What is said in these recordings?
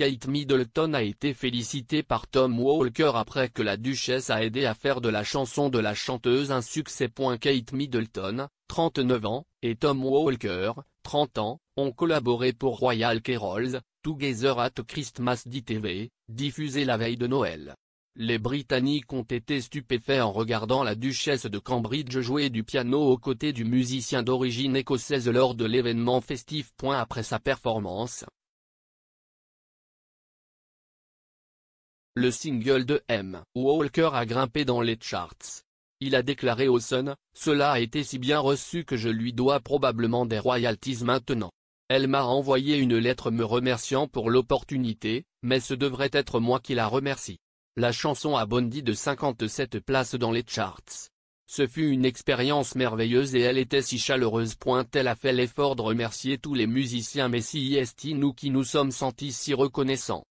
Kate Middleton a été félicitée par Tom Walker après que la Duchesse a aidé à faire de la chanson de la chanteuse un succès. Kate Middleton, 39 ans, et Tom Walker, 30 ans, ont collaboré pour Royal Carols, Together at Christmas DTV, diffusé la veille de Noël. Les Britanniques ont été stupéfaits en regardant la duchesse de Cambridge jouer du piano aux côtés du musicien d'origine écossaise lors de l'événement festif. Après sa performance, Le single de M. Walker a grimpé dans les charts. Il a déclaré au Sun, cela a été si bien reçu que je lui dois probablement des royalties maintenant. Elle m'a envoyé une lettre me remerciant pour l'opportunité, mais ce devrait être moi qui la remercie. La chanson a bondi de 57 places dans les charts. Ce fut une expérience merveilleuse et elle était si chaleureuse. Elle a fait l'effort de remercier tous les musiciens mais si est nous qui nous sommes sentis si reconnaissants.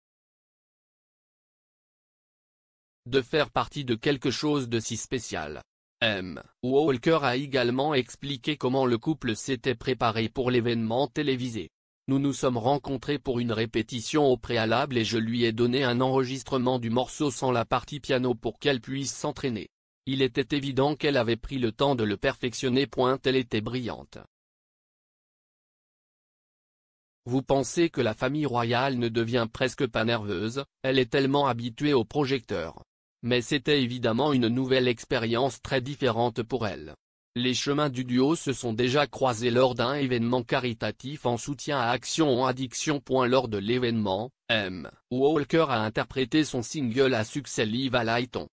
de faire partie de quelque chose de si spécial. M. Walker a également expliqué comment le couple s'était préparé pour l'événement télévisé. Nous nous sommes rencontrés pour une répétition au préalable et je lui ai donné un enregistrement du morceau sans la partie piano pour qu'elle puisse s'entraîner. Il était évident qu'elle avait pris le temps de le perfectionner. Point, elle était brillante. Vous pensez que la famille royale ne devient presque pas nerveuse, elle est tellement habituée aux projecteurs. Mais c'était évidemment une nouvelle expérience très différente pour elle. Les chemins du duo se sont déjà croisés lors d'un événement caritatif en soutien à Action Addiction. Lors de l'événement, M. Walker a interprété son single à succès Live à Lighton.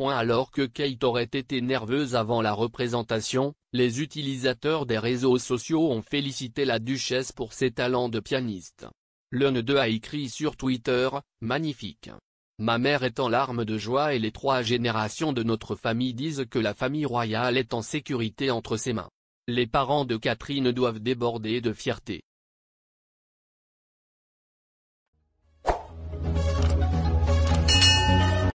Alors que Kate aurait été nerveuse avant la représentation, les utilisateurs des réseaux sociaux ont félicité la duchesse pour ses talents de pianiste. L'un d'eux a écrit sur Twitter, Magnifique. Ma mère est en larmes de joie et les trois générations de notre famille disent que la famille royale est en sécurité entre ses mains. Les parents de Catherine doivent déborder de fierté.